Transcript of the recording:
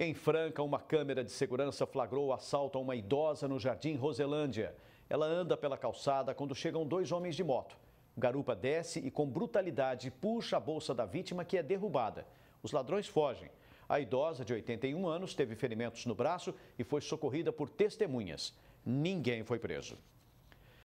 Em Franca, uma câmera de segurança flagrou o assalto a uma idosa no Jardim Roselândia. Ela anda pela calçada quando chegam dois homens de moto. O garupa desce e, com brutalidade, puxa a bolsa da vítima, que é derrubada. Os ladrões fogem. A idosa, de 81 anos, teve ferimentos no braço e foi socorrida por testemunhas. Ninguém foi preso.